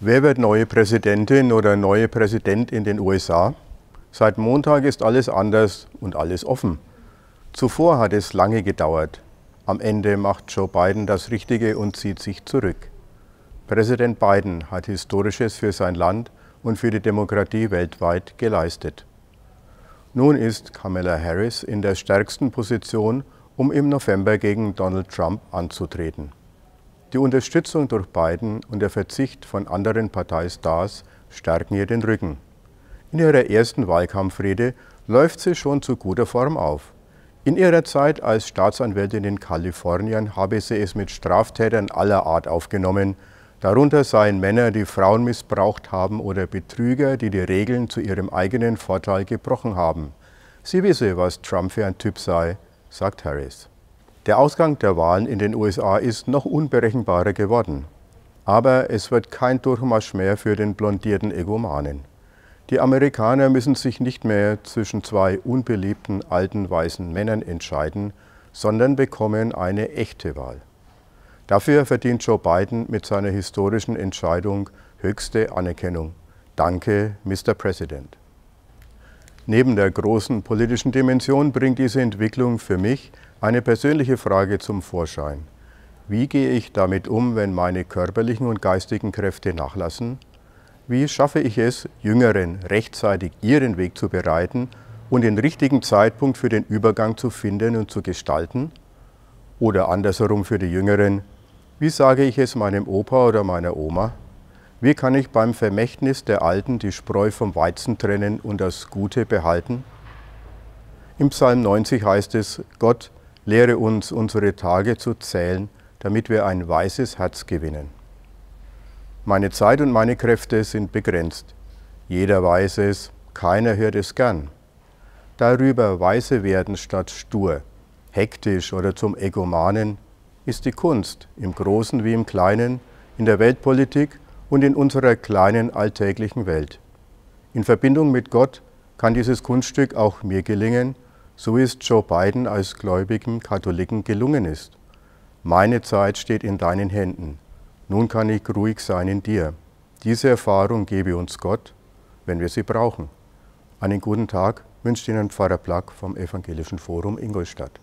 Wer wird neue Präsidentin oder neue Präsident in den USA? Seit Montag ist alles anders und alles offen. Zuvor hat es lange gedauert. Am Ende macht Joe Biden das Richtige und zieht sich zurück. Präsident Biden hat Historisches für sein Land und für die Demokratie weltweit geleistet. Nun ist Kamala Harris in der stärksten Position, um im November gegen Donald Trump anzutreten. Die Unterstützung durch Biden und der Verzicht von anderen Parteistars stärken ihr den Rücken. In ihrer ersten Wahlkampfrede läuft sie schon zu guter Form auf. In ihrer Zeit als Staatsanwältin in Kalifornien habe sie es mit Straftätern aller Art aufgenommen. Darunter seien Männer, die Frauen missbraucht haben oder Betrüger, die die Regeln zu ihrem eigenen Vorteil gebrochen haben. Sie wisse, was Trump für ein Typ sei, sagt Harris. Der Ausgang der Wahlen in den USA ist noch unberechenbarer geworden. Aber es wird kein Durchmarsch mehr für den blondierten Egomanen. Die Amerikaner müssen sich nicht mehr zwischen zwei unbeliebten alten weißen Männern entscheiden, sondern bekommen eine echte Wahl. Dafür verdient Joe Biden mit seiner historischen Entscheidung höchste Anerkennung. Danke, Mr. President. Neben der großen politischen Dimension bringt diese Entwicklung für mich eine persönliche Frage zum Vorschein. Wie gehe ich damit um, wenn meine körperlichen und geistigen Kräfte nachlassen? Wie schaffe ich es, Jüngeren rechtzeitig ihren Weg zu bereiten und den richtigen Zeitpunkt für den Übergang zu finden und zu gestalten? Oder andersherum für die Jüngeren, wie sage ich es meinem Opa oder meiner Oma? Wie kann ich beim Vermächtnis der Alten die Spreu vom Weizen trennen und das Gute behalten? Im Psalm 90 heißt es, Gott lehre uns, unsere Tage zu zählen, damit wir ein weißes Herz gewinnen. Meine Zeit und meine Kräfte sind begrenzt. Jeder weiß es, keiner hört es gern. Darüber weise werden statt stur, hektisch oder zum Egomanen, ist die Kunst, im Großen wie im Kleinen, in der Weltpolitik und in unserer kleinen alltäglichen Welt. In Verbindung mit Gott kann dieses Kunststück auch mir gelingen, so wie es Joe Biden als gläubigen Katholiken gelungen ist. Meine Zeit steht in deinen Händen. Nun kann ich ruhig sein in dir. Diese Erfahrung gebe uns Gott, wenn wir sie brauchen. Einen guten Tag wünscht Ihnen Pfarrer Plack vom Evangelischen Forum Ingolstadt.